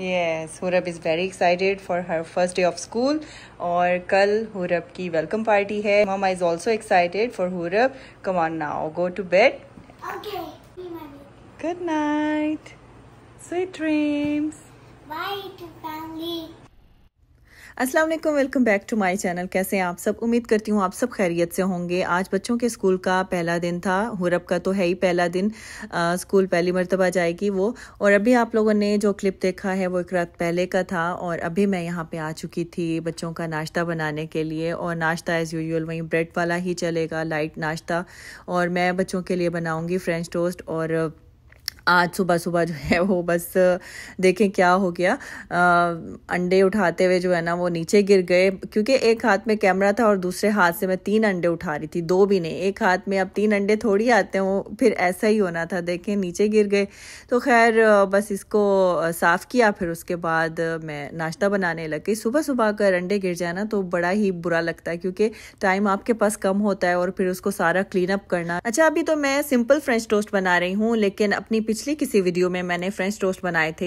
Yes Hurab is very excited for her first day of school और कल हुरब की welcome party है mama is also excited for Hurab come on now go to bed good night sweet dreams bye to family अस्सलाम वालेकुम welcome back to my channel कैसे हैं आप सब उम्मीद करती हूँ आप सब खैरियत से होंगे आज बच्चों के स्कूल का पहला दिन था हुरब का तो है ही पहला दिन आ, स्कूल पहली मरतबा जाएगी वो और अभी आप लोगों ने जो क्लिप देखा है वो एक रात पहले का था और अभी मैं यहाँ पे आ चुकी थी बच्चों का नाश्ता बनाने के लिए और नाश्ता एज़ यूजल वहीं ब्रेड वाला ही चलेगा लाइट नाश्ता और मैं बच्चों के लिए बनाऊँगी फ्रेंच टोस्ट और आज सुबह सुबह जो है वो बस देखें क्या हो गया आ, अंडे उठाते हुए जो है ना वो नीचे गिर गए क्योंकि एक हाथ में कैमरा था और दूसरे हाथ से मैं तीन अंडे उठा रही थी दो भी नहीं एक हाथ में अब तीन अंडे थोड़ी आते हैं वो फिर ऐसा ही होना था देखें नीचे गिर गए तो खैर बस इसको साफ़ किया फिर उसके बाद मैं नाश्ता बनाने लग गई सुबह सुबह अगर अंडे गिर जाना तो बड़ा ही बुरा लगता है क्योंकि टाइम आपके पास कम होता है और फिर उसको सारा क्लीन अप करना अच्छा अभी तो मैं सिंपल फ्रेंच टोस्ट बना रही हूँ लेकिन अपनी पिछली किसी वीडियो में मैंने फ्रेंच टोस्ट बनाए थे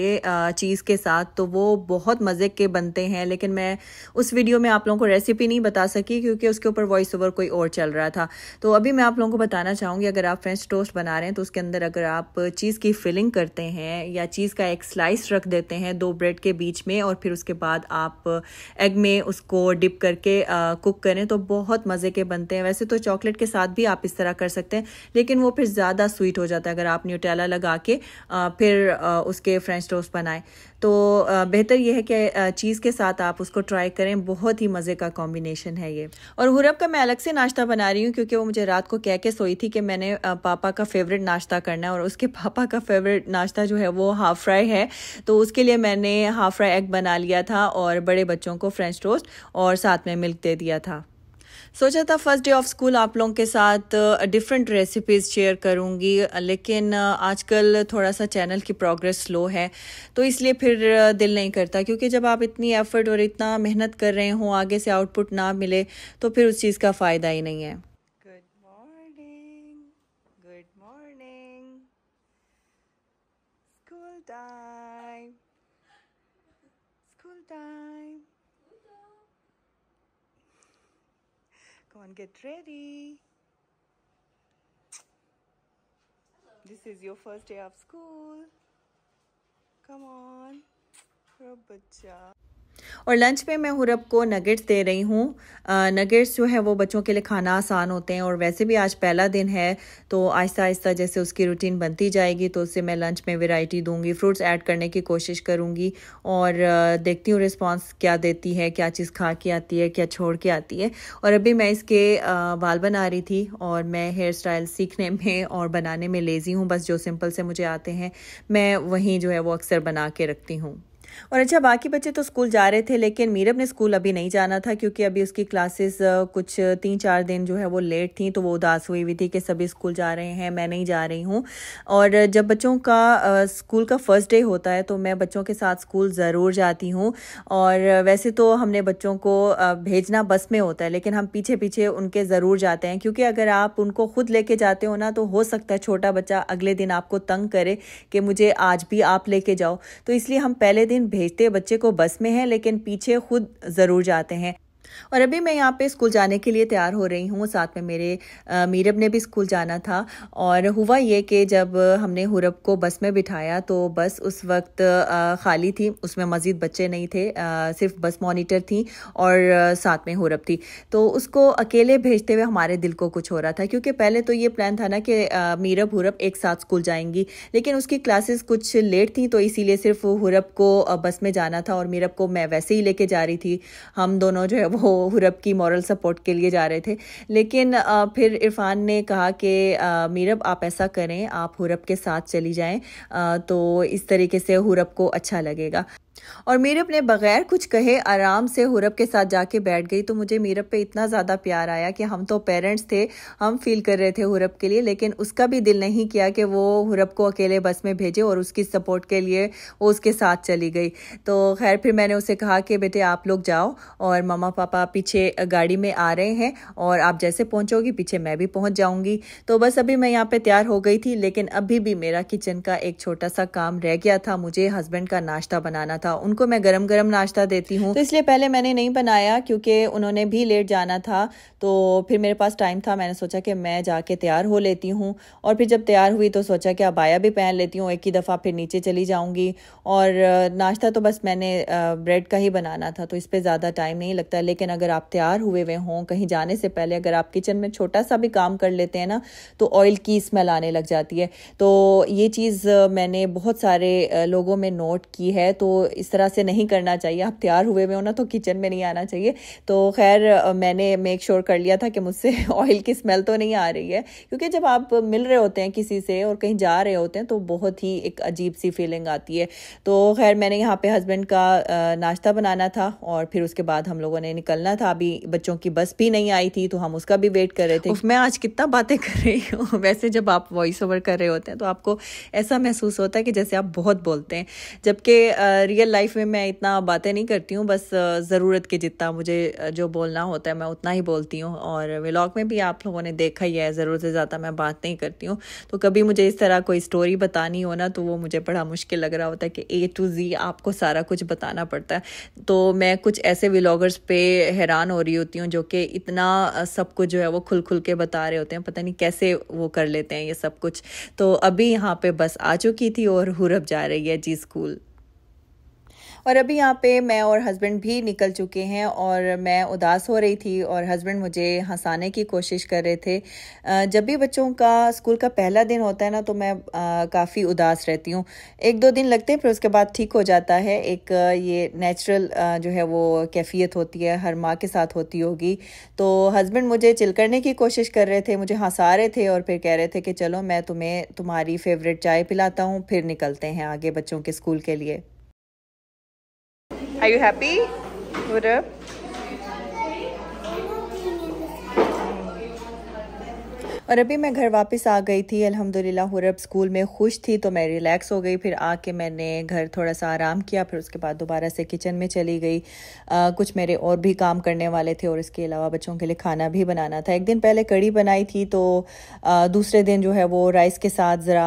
चीज़ के साथ तो वो बहुत मज़े के बनते हैं लेकिन मैं उस वीडियो में आप लोगों को रेसिपी नहीं बता सकी क्योंकि उसके ऊपर वॉइस ओवर कोई और चल रहा था तो अभी मैं आप लोगों को बताना चाहूँगी अगर आप फ्रेंच टोस्ट बना रहे हैं तो उसके अंदर अगर आप चीज़ की फिलिंग करते हैं या चीज़ का एक स्लाइस रख देते हैं दो ब्रेड के बीच में और फिर उसके बाद आप एग में उसको डिप करके कुक करें तो बहुत मज़े के बनते हैं वैसे तो चॉकलेट के साथ भी आप इस तरह कर सकते हैं लेकिन वो फिर ज़्यादा स्वीट हो जाता है अगर आप न्यूटेला लगा लगा के फिर उसके फ्रेंच टोस्ट बनाए तो बेहतर यह है कि चीज़ के साथ आप उसको ट्राई करें बहुत ही मज़े का कॉम्बिनेशन है ये और हुरब का मैं अलग से नाश्ता बना रही हूँ क्योंकि वो मुझे रात को कह के सोई थी कि मैंने पापा का फेवरेट नाश्ता करना है और उसके पापा का फेवरेट नाश्ता जो है वो हाफ फ्राई है तो उसके लिए मैंने हाफ फ्राई एग बना लिया था और बड़े बच्चों को फ्रेंच टोस्ट और साथ में मिल्क दे दिया था सोचा था फर्स्ट डे ऑफ स्कूल आप लोगों के साथ डिफरेंट रेसिपीज़ शेयर करूँगी लेकिन uh, आजकल थोड़ा सा चैनल की प्रोग्रेस स्लो है तो इसलिए फिर uh, दिल नहीं करता क्योंकि जब आप इतनी एफ़र्ट और इतना मेहनत कर रहे हों आगे से आउटपुट ना मिले तो फिर उस चीज़ का फ़ायदा ही नहीं है Go on, get ready. Hello. This is your first day of school. Come on. Robacha. और लंच में मैं हुरब को नगेट्स दे रही हूँ नगेट्स जो है वो बच्चों के लिए खाना आसान होते हैं और वैसे भी आज पहला दिन है तो आहिस्ता आहिस्ता जैसे उसकी रूटीन बनती जाएगी तो उससे मैं लंच में वेराइटी दूंगी फ्रूट्स ऐड करने की कोशिश करूँगी और देखती हूँ रिस्पॉन्स क्या देती है क्या चीज़ खा के आती है क्या छोड़ के आती है और अभी मैं इसके बाल बना रही थी और मैं हेयर स्टाइल सीखने में और बनाने में लेज़ी हूँ बस जो सिंपल से मुझे आते हैं मैं वहीं जो है वो अक्सर बना के रखती हूँ और अच्छा बाकी बच्चे तो स्कूल जा रहे थे लेकिन मीरब ने स्कूल अभी नहीं जाना था क्योंकि अभी उसकी क्लासेस कुछ तीन चार दिन जो है वो लेट थी तो वो उदास हुई हुई थी कि सभी स्कूल जा रहे हैं मैं नहीं जा रही हूँ और जब बच्चों का स्कूल का फर्स्ट डे होता है तो मैं बच्चों के साथ स्कूल ज़रूर जाती हूँ और वैसे तो हमने बच्चों को भेजना बस में होता है लेकिन हम पीछे पीछे उनके ज़रूर जाते हैं क्योंकि अगर आप उनको खुद लेके जाते हो ना तो हो सकता है छोटा बच्चा अगले दिन आपको तंग करे कि मुझे आज भी आप लेके जाओ तो इसलिए हम पहले दिन भेजते बच्चे को बस में है लेकिन पीछे खुद जरूर जाते हैं और अभी मैं यहाँ पे स्कूल जाने के लिए तैयार हो रही हूँ साथ में मेरे मीरब ने भी स्कूल जाना था और हुआ ये कि जब हमने हुरब को बस में बिठाया तो बस उस वक्त खाली थी उसमें मज़ीद बच्चे नहीं थे सिर्फ बस मॉनिटर थी और साथ में हुरब थी तो उसको अकेले भेजते हुए हमारे दिल को कुछ हो रहा था क्योंकि पहले तो ये प्लान था ना कि मीरब हुरब एक साथ स्कूल जाएंगी लेकिन उसकी क्लासेस कुछ लेट थी तो इसीलिए सिर्फ हुरब को बस में जाना था और मीरब को मैं वैसे ही लेके जा रही थी हम दोनों जो है वो हुरब की मॉरल सपोर्ट के लिए जा रहे थे लेकिन फिर इरफान ने कहा कि मीरब आप ऐसा करें आप हुरब के साथ चली जाएं तो इस तरीके से हुरब को अच्छा लगेगा और मीरप ने बगैर कुछ कहे आराम से हुरब के साथ जाके बैठ गई तो मुझे मीरप पे इतना ज़्यादा प्यार आया कि हम तो पेरेंट्स थे हम फील कर रहे थे हुरब के लिए लेकिन उसका भी दिल नहीं किया कि वो हुरब को अकेले बस में भेजे और उसकी सपोर्ट के लिए वो उसके साथ चली गई तो खैर फिर मैंने उसे कहा कि बेटे आप लोग जाओ और ममा पापा पीछे गाड़ी में आ रहे हैं और आप जैसे पहुँचोगी पीछे मैं भी पहुँच जाऊँगी तो बस अभी मैं यहाँ पर तैयार हो गई थी लेकिन अभी भी मेरा किचन का एक छोटा सा काम रह गया था मुझे हस्बैंड का नाश्ता बनाना था उनको मैं गर्म गर्म नाश्ता देती हूँ तो इसलिए पहले मैंने नहीं बनाया क्योंकि उन्होंने भी लेट जाना था तो फिर मेरे पास टाइम था मैंने सोचा कि मैं जाके तैयार हो लेती हूँ और फिर जब तैयार हुई तो सोचा कि आया भी पहन लेती हूँ एक ही दफ़ा फिर नीचे चली जाऊँगी और नाश्ता तो बस मैंने ब्रेड का ही बनाना था तो इस पर ज़्यादा टाइम नहीं लगता लेकिन अगर आप तैयार हुए हुए हों कहीं जाने से पहले अगर आप किचन में छोटा सा भी काम कर लेते हैं ना तो ऑयल की स्मेल आने लग जाती है तो ये चीज़ मैंने बहुत सारे लोगों में नोट की है तो इस तरह से नहीं करना चाहिए आप तैयार हुए हुए हो ना तो किचन में नहीं आना चाहिए तो खैर मैंने मेक श्योर sure कर लिया था कि मुझसे ऑयल की स्मेल तो नहीं आ रही है क्योंकि जब आप मिल रहे होते हैं किसी से और कहीं जा रहे होते हैं तो बहुत ही एक अजीब सी फीलिंग आती है तो खैर मैंने यहाँ पे हस्बैंड का नाश्ता बनाना था और फिर उसके बाद हम लोगों ने निकलना था अभी बच्चों की बस भी नहीं आई थी तो हम उसका भी वेट कर रहे थे मैं आज कितना बातें कर रही हूँ वैसे जब आप वॉइस ओवर कर रहे होते हैं तो आपको ऐसा महसूस होता है कि जैसे आप बहुत बोलते हैं जबकि रियल रियल लाइफ में मैं इतना बातें नहीं करती हूँ बस ज़रूरत के जितना मुझे जो बोलना होता है मैं उतना ही बोलती हूँ और व्लॉग में भी आप लोगों ने देखा ही है ज़रूरत से ज़्यादा मैं बात नहीं करती हूँ तो कभी मुझे इस तरह कोई स्टोरी बतानी हो ना तो वो मुझे बड़ा मुश्किल लग रहा होता है कि ए टू जी आपको सारा कुछ बताना पड़ता है तो मैं कुछ ऐसे व्लागर्स पे हैरान हो रही होती हूँ जो कि इतना सब कुछ जो है वो खुल खुल के बता रहे होते हैं पता नहीं कैसे वो कर लेते हैं ये सब कुछ तो अभी यहाँ पर बस आ चुकी थी और हुरब जा रही है जी स्कूल और अभी यहाँ पे मैं और हस्बैंड भी निकल चुके हैं और मैं उदास हो रही थी और हस्बैंड मुझे हंसाने की कोशिश कर रहे थे जब भी बच्चों का स्कूल का पहला दिन होता है ना तो मैं काफ़ी उदास रहती हूँ एक दो दिन लगते हैं फिर उसके बाद ठीक हो जाता है एक ये नेचुरल जो है वो कैफियत होती है हर माँ के साथ होती होगी तो हस्बैंड मुझे चिल करने की कोशिश कर रहे थे मुझे हंसा रहे थे और फिर कह रहे थे कि चलो मैं तुम्हें तुम्हारी फेवरेट चाय पिलाता हूँ फिर निकलते हैं आगे बच्चों के स्कूल के लिए Are you happy? What up? और अभी मैं घर वापस आ गई थी अल्हम्दुलिल्लाह हुरब स्कूल में खुश थी तो मैं रिलैक्स हो गई फिर आके मैंने घर थोड़ा सा आराम किया फिर उसके बाद दोबारा से किचन में चली गई आ, कुछ मेरे और भी काम करने वाले थे और इसके अलावा बच्चों के लिए खाना भी बनाना था एक दिन पहले कड़ी बनाई थी तो आ, दूसरे दिन जो है वो राइस के साथ ज़रा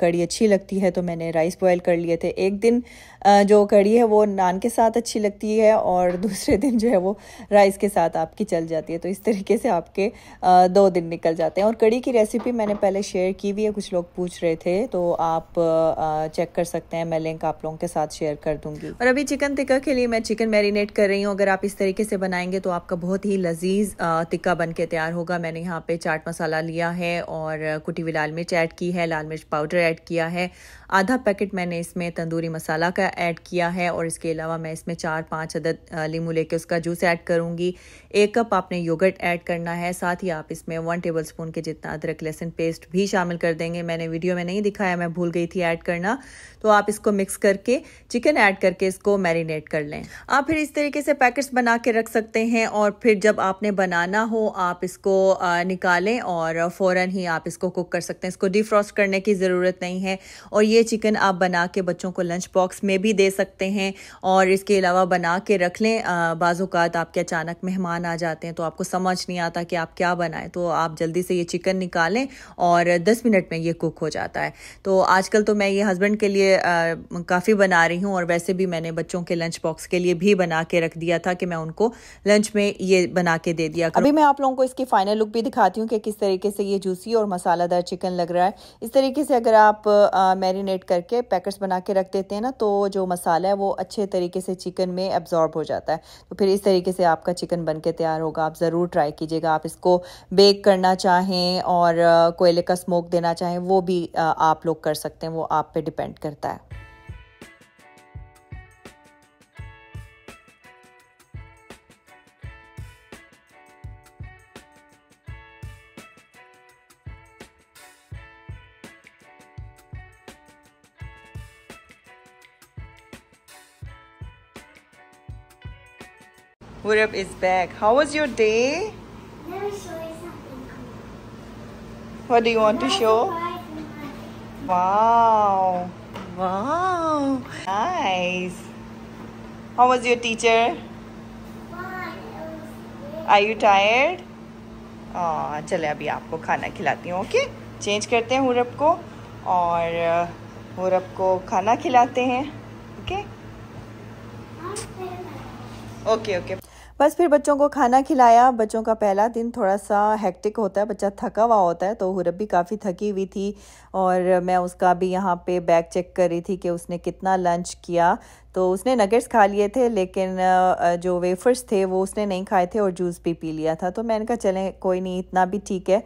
कड़ी अच्छी लगती है तो मैंने राइस बॉयल कर लिए थे एक दिन जो कड़ी है वो नान के साथ अच्छी लगती है और दूसरे दिन जो है वो राइस के साथ आपकी चल जाती है तो इस तरीके से आपके दो दिन निकल जाते हैं और कड़ी की रेसिपी मैंने पहले शेयर की हुई है कुछ लोग पूछ रहे थे तो आप चेक कर सकते हैं मैं लिंक आप लोगों के साथ शेयर कर दूंगी और अभी चिकन टिक्का के लिए मैं चिकन मैरिनेट कर रही हूँ अगर आप इस तरीके से बनाएंगे तो आपका बहुत ही लजीज टिक्का बन के तैयार होगा मैंने यहाँ पे चाट मसाला लिया है और कुटी हुई लाल मिर्च ऐड की है लाल मिर्च पाउडर ऐड किया है आधा पैकेट मैंने इसमें तंदूरी मसाला का ऐड किया है और इसके अलावा मैं इसमें चार पाँच अदद लीमू लेके उसका जूस ऐड करूँगी एक कप आपने योगर्ट ऐड करना है साथ ही आप इसमें वन टेबल स्पून के जितना अदरक लहसुन पेस्ट भी शामिल कर देंगे मैंने वीडियो में नहीं दिखाया मैं भूल गई थी ऐड करना तो आप इसको मिक्स करके चिकन ऐड करके इसको मैरिनेट कर लें आप फिर इस तरीके से पैकेट्स बना के रख सकते हैं और फिर जब आपने बनाना हो आप इसको निकालें और फ़ौर ही आप इसको कुक कर सकते हैं इसको डिफ्रॉस्ट करने की ज़रूरत नहीं है और ये ये चिकन आप बना के बच्चों को लंच बॉक्स में भी दे सकते हैं और इसके अलावा बना के रख लें बाज़ात आपके अचानक मेहमान आ जाते हैं तो आपको समझ नहीं आता कि आप क्या बनाएं तो आप जल्दी से ये चिकन निकालें और दस मिनट में ये कुक हो जाता है तो आजकल तो मैं ये हस्बैंड के लिए काफ़ी बना रही हूँ और वैसे भी मैंने बच्चों के लंच बॉक्स के लिए भी बना के रख दिया था कि मैं उनको लंच में ये बना के दे दिया अभी मैं आप लोगों को इसकी फाइनल लुक भी दिखाती हूँ कि किस तरीके से ये जूसी और मसालादार चिकन लग रहा है इस तरीके से अगर आप मेरी मैरिनेट करके पैकेट्स बना के रख देते हैं ना तो जो मसाला है वो अच्छे तरीके से चिकन में एब्जॉर्ब हो जाता है तो फिर इस तरीके से आपका चिकन बन के तैयार होगा आप ज़रूर ट्राई कीजिएगा आप इसको बेक करना चाहें और कोयले का स्मोक देना चाहें वो भी आप लोग कर सकते हैं वो आप पर डिपेंड करता है Wurab is back. How was your day? Let me show you something What do you want to show? Wow. Wow. Nice. How was your teacher? Are I you tired चले अभी आपको खाना खिलाती हूँ ओके चेंज करते हैं हुरप को और हुरप को खाना खिलाते हैं ओके ओके ओके बस फिर बच्चों को खाना खिलाया बच्चों का पहला दिन थोड़ा सा हेक्टिक होता है बच्चा थका हुआ होता है तो हुरब भी काफ़ी थकी हुई थी और मैं उसका भी यहाँ पे बैग चेक कर रही थी कि उसने कितना लंच किया तो उसने नगेट्स खा लिए थे लेकिन जो वेफर्स थे वो उसने नहीं खाए थे और जूस भी पी लिया था तो मैंने कहा चलें कोई नहीं इतना भी ठीक है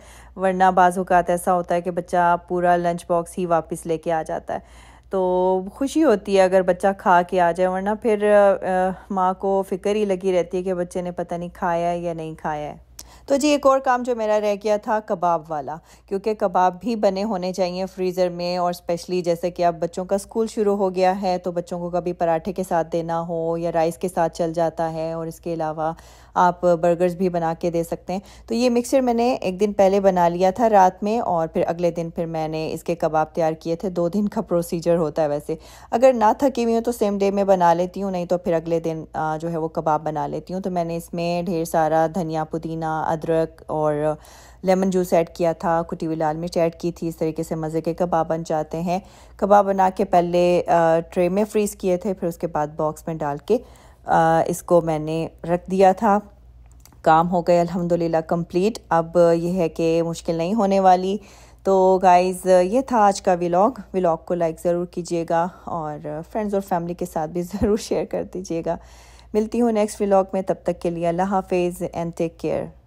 वरना बाजूकात ऐसा होता है कि बच्चा पूरा लंच बॉक्स ही वापस लेके आ जाता है तो खुशी होती है अगर बच्चा खा के आ जाए वरना फिर माँ को फ़िक्र ही लगी रहती है कि बच्चे ने पता नहीं खाया है या नहीं खाया है तो जी एक और काम जो मेरा रह गया था कबाब वाला क्योंकि कबाब भी बने होने चाहिए फ्रीज़र में और स्पेशली जैसे कि अब बच्चों का स्कूल शुरू हो गया है तो बच्चों को कभी पराठे के साथ देना हो या राइस के साथ चल जाता है और इसके अलावा आप बर्गर्स भी बना के दे सकते हैं तो ये मिक्सचर मैंने एक दिन पहले बना लिया था रात में और फिर अगले दिन फिर मैंने इसके कबाब तैयार किए थे दो दिन का प्रोसीजर होता है वैसे अगर ना थकी हुई हूँ तो सेम डे में बना लेती हूँ नहीं तो फिर अगले दिन जो है वो कबाब बना लेती हूँ तो मैंने इसमें ढेर सारा धनिया पुदीना अदरक और लेमन जूस ऐड किया था कुटी हुई लाल मिर्च ऐड की थी इस तरीके से मज़े के कबाब बन जाते हैं कबाब बना के पहले ट्रे में फ्रीज़ किए थे फिर उसके बाद बॉक्स में डाल के इसको मैंने रख दिया था काम हो गए अल्हम्दुलिल्लाह कंप्लीट अब यह है कि मुश्किल नहीं होने वाली तो गाइज़ ये था आज का व्लॉग व्लॉग को लाइक ज़रूर कीजिएगा और फ्रेंड्स और फैमिली के साथ भी ज़रूर शेयर कर दीजिएगा मिलती हूँ नेक्स्ट व्लॉग में तब तक के लिए अल्लाह हाफिज़ एंड टेक केयर